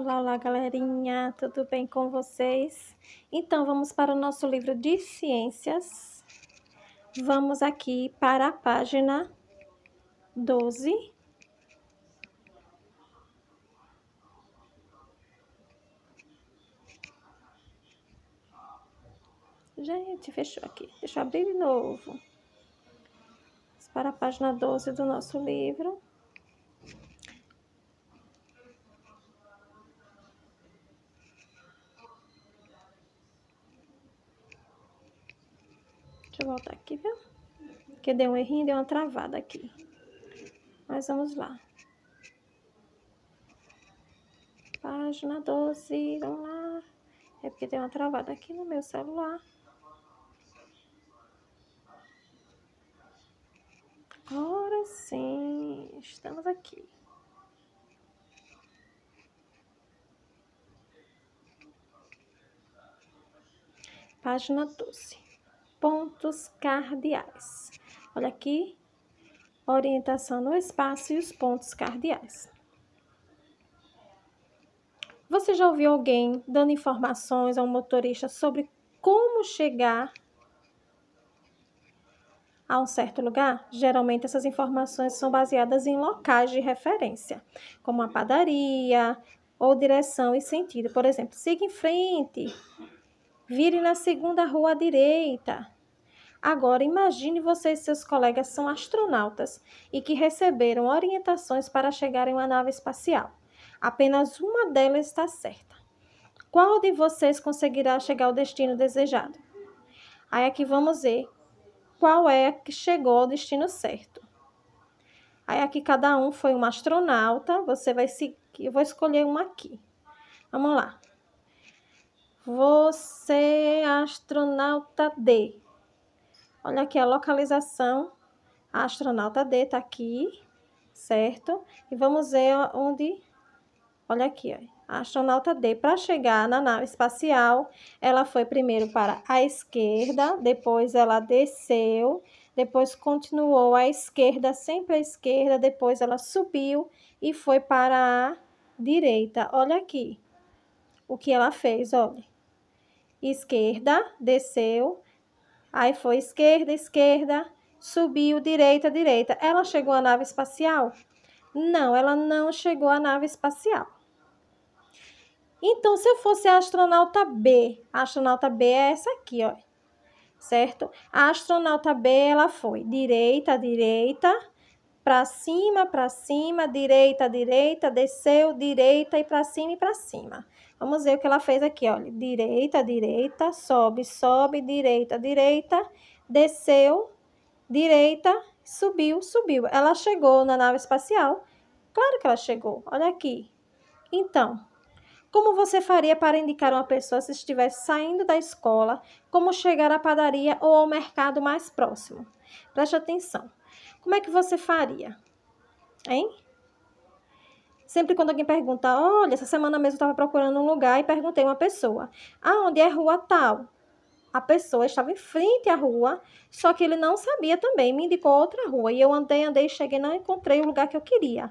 Olá, olá, galerinha, tudo bem com vocês? Então, vamos para o nosso livro de ciências. Vamos aqui para a página 12. Gente, fechou aqui. Deixa eu abrir de novo. Para a página 12 do nosso livro. Deixa eu voltar aqui, viu? Porque deu um errinho, deu uma travada aqui. Mas vamos lá. Página 12, vamos lá. É porque deu uma travada aqui no meu celular. Agora sim, estamos aqui. Página 12 pontos cardeais. Olha aqui, orientação no espaço e os pontos cardeais. Você já ouviu alguém dando informações ao motorista sobre como chegar a um certo lugar? Geralmente essas informações são baseadas em locais de referência, como a padaria ou direção e sentido. Por exemplo, siga em frente Vire na segunda rua à direita. Agora, imagine você e seus colegas são astronautas e que receberam orientações para chegar em uma nave espacial. Apenas uma delas está certa. Qual de vocês conseguirá chegar ao destino desejado? Aí aqui vamos ver qual é que chegou ao destino certo. Aí aqui cada um foi um astronauta, você vai seguir, eu vou escolher uma aqui. Vamos lá. Você é astronauta D. Olha aqui a localização. A astronauta D tá aqui, certo? E vamos ver onde... Olha aqui, ó. A astronauta D, para chegar na nave espacial, ela foi primeiro para a esquerda, depois ela desceu, depois continuou à esquerda, sempre à esquerda, depois ela subiu e foi para a direita. Olha aqui o que ela fez, olha esquerda, desceu, aí foi esquerda, esquerda, subiu, direita, direita. Ela chegou à nave espacial? Não, ela não chegou à nave espacial. Então, se eu fosse a astronauta B, a astronauta B é essa aqui, ó, certo? A astronauta B, ela foi direita, direita, para cima, para cima, direita, direita, desceu, direita e para cima e para cima. Vamos ver o que ela fez aqui, olha. Direita, direita, sobe, sobe, direita, direita, desceu, direita, subiu, subiu. Ela chegou na nave espacial. Claro que ela chegou, olha aqui. Então, como você faria para indicar uma pessoa se estivesse saindo da escola, como chegar à padaria ou ao mercado mais próximo? Preste atenção. Como é que você faria? Hein? Sempre quando alguém pergunta, olha, essa semana mesmo eu estava procurando um lugar e perguntei uma pessoa, aonde é é rua tal? A pessoa estava em frente à rua, só que ele não sabia também, me indicou outra rua. E eu andei, andei, cheguei, não encontrei o lugar que eu queria.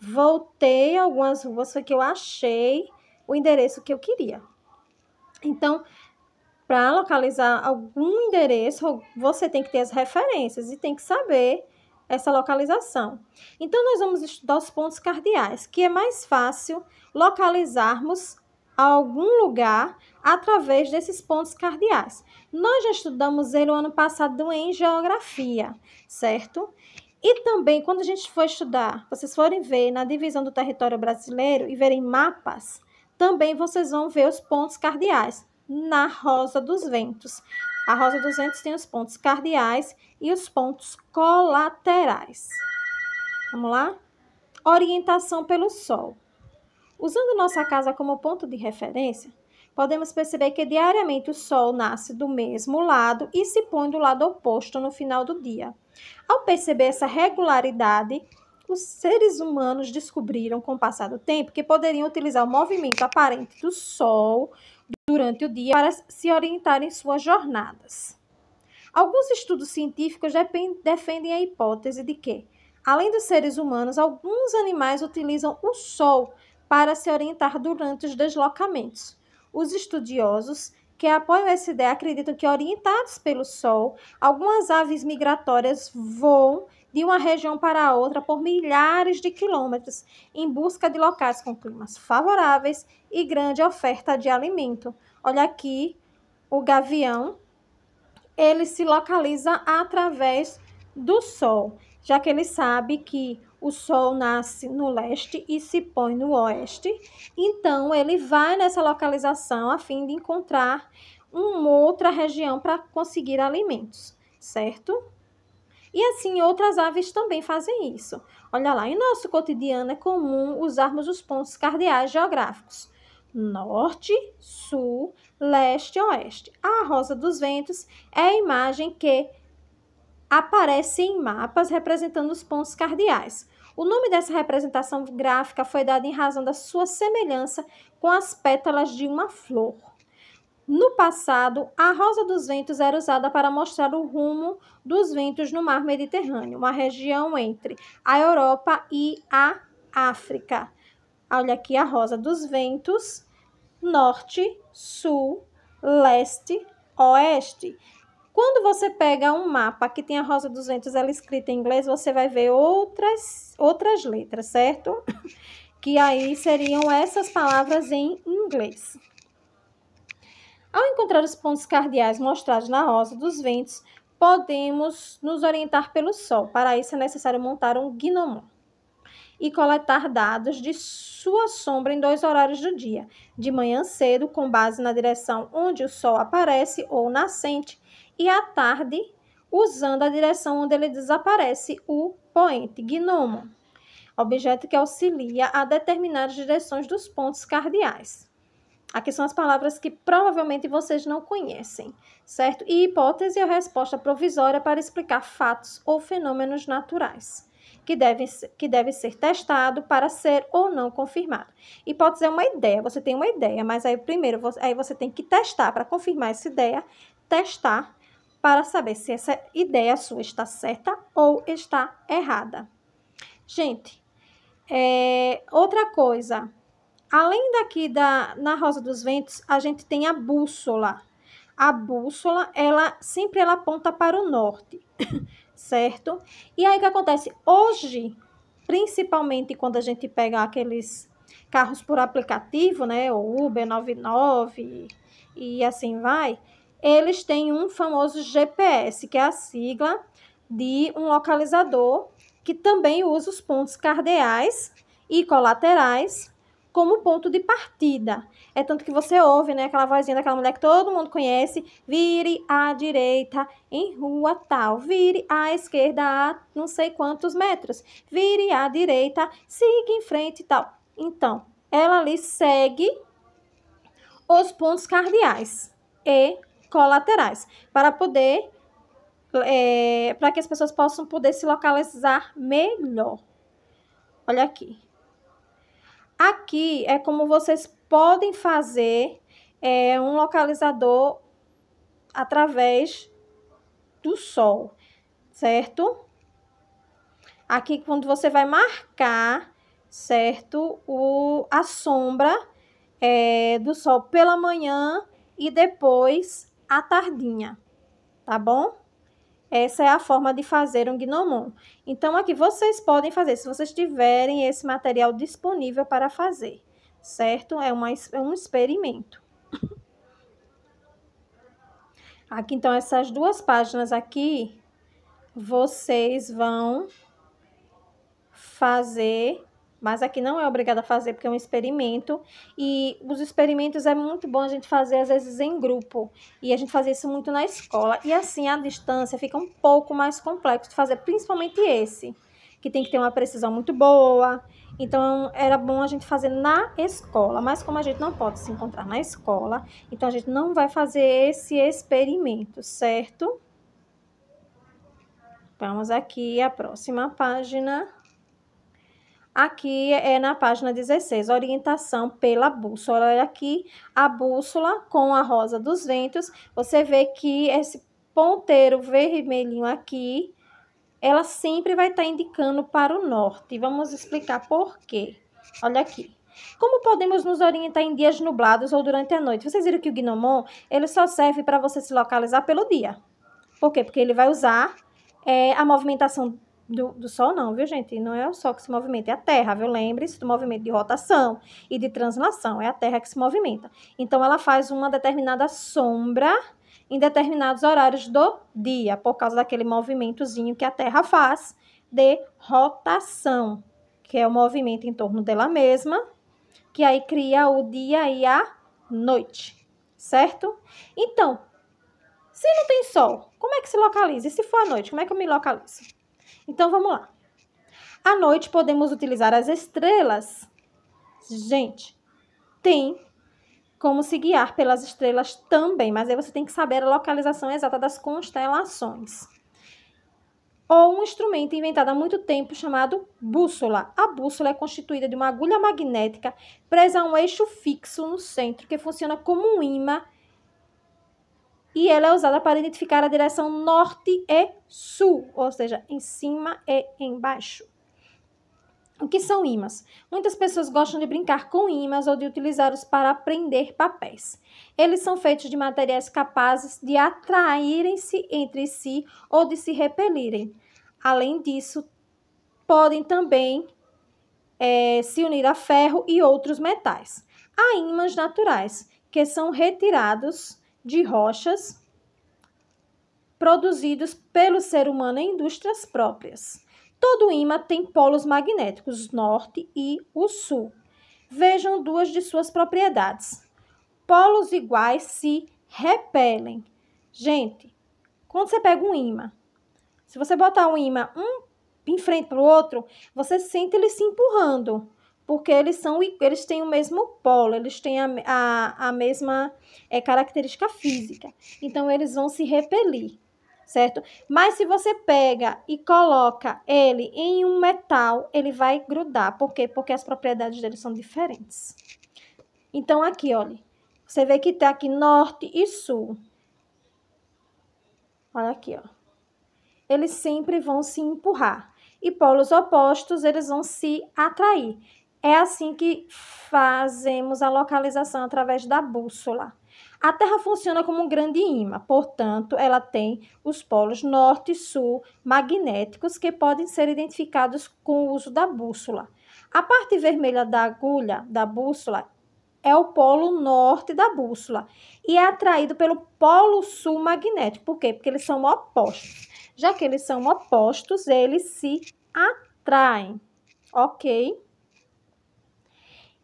Voltei algumas ruas, foi que eu achei o endereço que eu queria. Então, para localizar algum endereço, você tem que ter as referências e tem que saber essa localização. Então, nós vamos estudar os pontos cardeais, que é mais fácil localizarmos algum lugar através desses pontos cardeais. Nós já estudamos ele o ano passado em geografia, certo? E também, quando a gente for estudar, vocês forem ver na divisão do território brasileiro e verem mapas, também vocês vão ver os pontos cardeais na Rosa dos Ventos. A rosa 200 tem os pontos cardeais e os pontos colaterais. Vamos lá? Orientação pelo sol. Usando nossa casa como ponto de referência, podemos perceber que diariamente o Sol nasce do mesmo lado e se põe do lado oposto no final do dia. Ao perceber essa regularidade, os seres humanos descobriram com o passar do tempo que poderiam utilizar o movimento aparente do Sol durante o dia para se orientar em suas jornadas. Alguns estudos científicos defendem a hipótese de que, além dos seres humanos, alguns animais utilizam o sol para se orientar durante os deslocamentos. Os estudiosos que apoiam essa ideia acreditam que, orientados pelo sol, algumas aves migratórias voam de uma região para outra por milhares de quilômetros em busca de locais com climas favoráveis e grande oferta de alimento. Olha aqui o gavião, ele se localiza através do sol, já que ele sabe que o sol nasce no leste e se põe no oeste. Então, ele vai nessa localização a fim de encontrar uma outra região para conseguir alimentos, certo? E assim, outras aves também fazem isso. Olha lá, em nosso cotidiano é comum usarmos os pontos cardeais geográficos: norte, sul, leste e oeste. A rosa dos ventos é a imagem que aparece em mapas representando os pontos cardeais. O nome dessa representação gráfica foi dado em razão da sua semelhança com as pétalas de uma flor. No passado, a rosa dos ventos era usada para mostrar o rumo dos ventos no mar Mediterrâneo, uma região entre a Europa e a África. Olha aqui a rosa dos ventos, norte, sul, leste, oeste. Quando você pega um mapa que tem a rosa dos ventos ela é escrita em inglês, você vai ver outras outras letras, certo? Que aí seriam essas palavras em inglês. Ao encontrar os pontos cardeais mostrados na rosa dos ventos, podemos nos orientar pelo Sol. Para isso é necessário montar um gnomon e coletar dados de sua sombra em dois horários do dia, de manhã cedo, com base na direção onde o Sol aparece ou nascente, e à tarde, usando a direção onde ele desaparece, o poente gnomo, objeto que auxilia a determinar as direções dos pontos cardeais. Aqui são as palavras que provavelmente vocês não conhecem, certo? E hipótese é a resposta provisória para explicar fatos ou fenômenos naturais, que deve, que deve ser testado para ser ou não confirmado. Hipótese é uma ideia, você tem uma ideia, mas aí primeiro você, aí você tem que testar para confirmar essa ideia, testar para saber se essa ideia sua está certa ou está errada. Gente, é, outra coisa, Além daqui da na Rosa dos Ventos, a gente tem a bússola. A bússola, ela sempre ela aponta para o norte, certo? E aí o que acontece? Hoje, principalmente quando a gente pega aqueles carros por aplicativo, né, o Uber 99 e assim vai, eles têm um famoso GPS, que é a sigla de um localizador que também usa os pontos cardeais e colaterais como ponto de partida. É tanto que você ouve, né, aquela vozinha daquela mulher que todo mundo conhece, vire à direita em rua tal, vire à esquerda a não sei quantos metros, vire à direita, siga em frente e tal. Então, ela ali segue os pontos cardeais e colaterais para poder é, para que as pessoas possam poder se localizar melhor. Olha aqui. Aqui é como vocês podem fazer é, um localizador através do sol, certo? Aqui, quando você vai marcar, certo, o, a sombra é, do sol pela manhã e depois à tardinha, tá bom? Essa é a forma de fazer um gnomon. Então, aqui vocês podem fazer, se vocês tiverem esse material disponível para fazer, certo? É, uma, é um experimento. Aqui, então, essas duas páginas aqui, vocês vão fazer mas aqui não é obrigada a fazer porque é um experimento. E os experimentos é muito bom a gente fazer, às vezes, em grupo. E a gente fazia isso muito na escola. E assim, a distância, fica um pouco mais complexo de fazer, principalmente esse, que tem que ter uma precisão muito boa. Então, era bom a gente fazer na escola. Mas como a gente não pode se encontrar na escola, então a gente não vai fazer esse experimento, certo? Vamos aqui à próxima página. Aqui é na página 16, orientação pela bússola. Olha aqui a bússola com a rosa dos ventos. Você vê que esse ponteiro vermelhinho aqui, ela sempre vai estar tá indicando para o norte. Vamos explicar por quê. Olha aqui. Como podemos nos orientar em dias nublados ou durante a noite? Vocês viram que o gnomon, ele só serve para você se localizar pelo dia. Por quê? Porque ele vai usar é, a movimentação do, do, Sol não, viu, gente? não é o Sol que se movimenta, é a Terra, viu? Lembre-se do movimento de rotação e de translação, é a Terra que se movimenta. Então, ela faz uma determinada sombra em determinados horários do dia, por causa daquele movimentozinho que a Terra faz de rotação, que é o movimento em torno dela mesma, que aí cria o dia e a noite, certo? Então, se não tem sol, como é que se localiza? E se for à noite, como é que eu me localizo? Então vamos lá. À noite podemos utilizar as estrelas. Gente, tem como se guiar pelas estrelas também, mas aí você tem que saber a localização exata das constelações. Ou um instrumento inventado há muito tempo chamado bússola. A bússola é constituída de uma agulha magnética presa a um eixo fixo no centro que funciona como um imã e ela é usada para identificar a direção norte e sul, ou seja, em cima e embaixo. O que são ímãs? Muitas pessoas gostam de brincar com ímãs ou de utilizá-los para prender papéis. Eles são feitos de materiais capazes de atraírem-se entre si ou de se repelirem. Além disso, podem também é, se unir a ferro e outros metais. Há ímãs naturais, que são retirados de rochas produzidos pelo ser humano em indústrias próprias. Todo ímã tem polos magnéticos, norte e o sul. Vejam duas de suas propriedades. Polos iguais se repelem. Gente, quando você pega um ímã, se você botar um ímã um em frente para o outro, você sente ele se empurrando porque eles são eles têm o mesmo polo, eles têm a, a, a mesma é, característica física. Então eles vão se repelir, certo? Mas se você pega e coloca ele em um metal, ele vai grudar. Por quê? Porque as propriedades dele são diferentes. Então aqui, olha, você vê que tem tá aqui norte e sul. Olha aqui, ó. Eles sempre vão se empurrar e polos opostos eles vão se atrair. É assim que fazemos a localização através da bússola. A Terra funciona como um grande imã, portanto, ela tem os polos norte e sul magnéticos que podem ser identificados com o uso da bússola. A parte vermelha da agulha da bússola é o polo norte da bússola e é atraído pelo polo sul magnético. Por quê? Porque eles são opostos. Já que eles são opostos, eles se atraem, ok?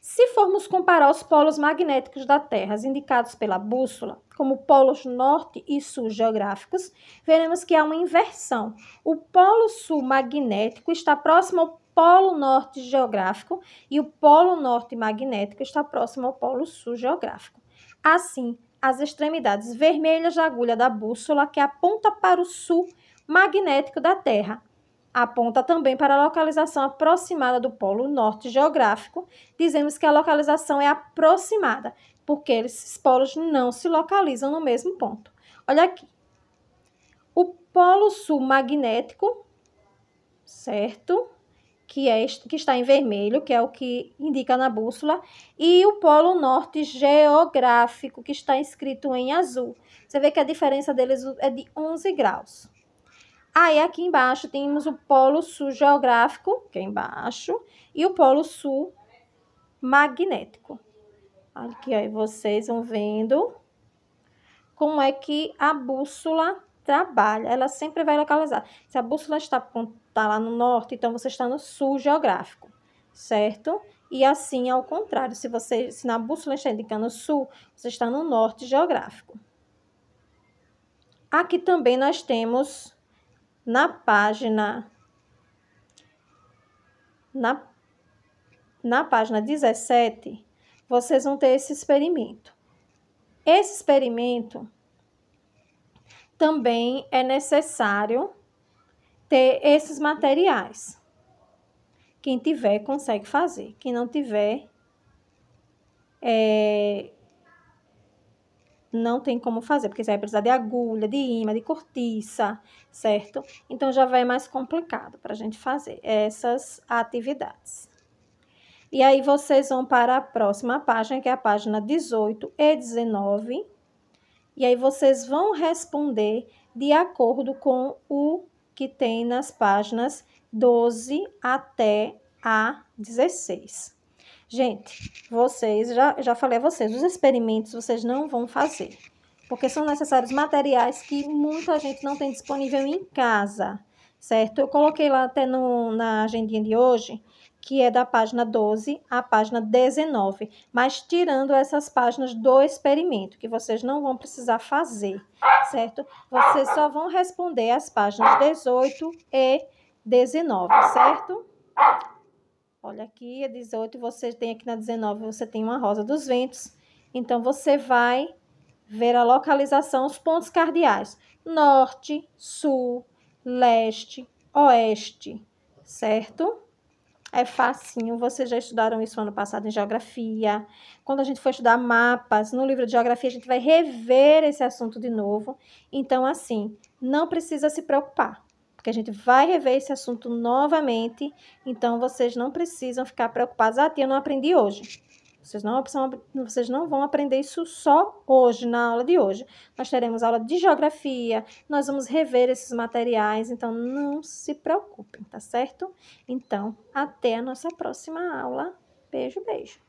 Se formos comparar os polos magnéticos da Terra, indicados pela bússola, como polos norte e sul geográficos, veremos que há uma inversão. O polo sul magnético está próximo ao polo norte geográfico e o polo norte magnético está próximo ao polo sul geográfico. Assim, as extremidades vermelhas da agulha da bússola que aponta para o sul magnético da Terra aponta também para a localização aproximada do polo norte geográfico. Dizemos que a localização é aproximada, porque esses polos não se localizam no mesmo ponto. Olha aqui. O polo sul magnético, certo? Que, é, que está em vermelho, que é o que indica na bússola, e o polo norte geográfico, que está escrito em azul. Você vê que a diferença deles é de 11 graus. Aí aqui embaixo temos o polo sul geográfico, que é embaixo, e o polo sul magnético. Aqui aí vocês vão vendo como é que a bússola trabalha. Ela sempre vai localizar. Se a bússola está, está lá no norte, então você está no sul geográfico, certo? E assim ao contrário, se você se na bússola está indicando sul, você está no norte geográfico. Aqui também nós temos na página na, na página 17, vocês vão ter esse experimento. Esse experimento também é necessário ter esses materiais. Quem tiver, consegue fazer. Quem não tiver, é, não tem como fazer, porque você vai precisar de agulha, de imã, de cortiça, certo? Então, já vai mais complicado para a gente fazer essas atividades. E aí, vocês vão para a próxima página, que é a página 18 e 19. E aí, vocês vão responder de acordo com o que tem nas páginas 12 até a 16. Gente, vocês, já, já falei a vocês, os experimentos vocês não vão fazer, porque são necessários materiais que muita gente não tem disponível em casa, certo? Eu coloquei lá até no, na agendinha de hoje, que é da página 12 à página 19, mas tirando essas páginas do experimento, que vocês não vão precisar fazer, certo? Vocês só vão responder as páginas 18 e 19, certo? Olha aqui, a é 18, você tem aqui na 19, você tem uma rosa dos ventos. Então, você vai ver a localização, os pontos cardeais. Norte, sul, leste, oeste, certo? É facinho, vocês já estudaram isso ano passado em geografia. Quando a gente for estudar mapas no livro de geografia, a gente vai rever esse assunto de novo. Então, assim, não precisa se preocupar porque a gente vai rever esse assunto novamente, então vocês não precisam ficar preocupados. Ah, tia, eu não aprendi hoje. Vocês não, vocês não vão aprender isso só hoje, na aula de hoje. Nós teremos aula de geografia, nós vamos rever esses materiais, então não se preocupem, tá certo? Então, até a nossa próxima aula. Beijo, beijo.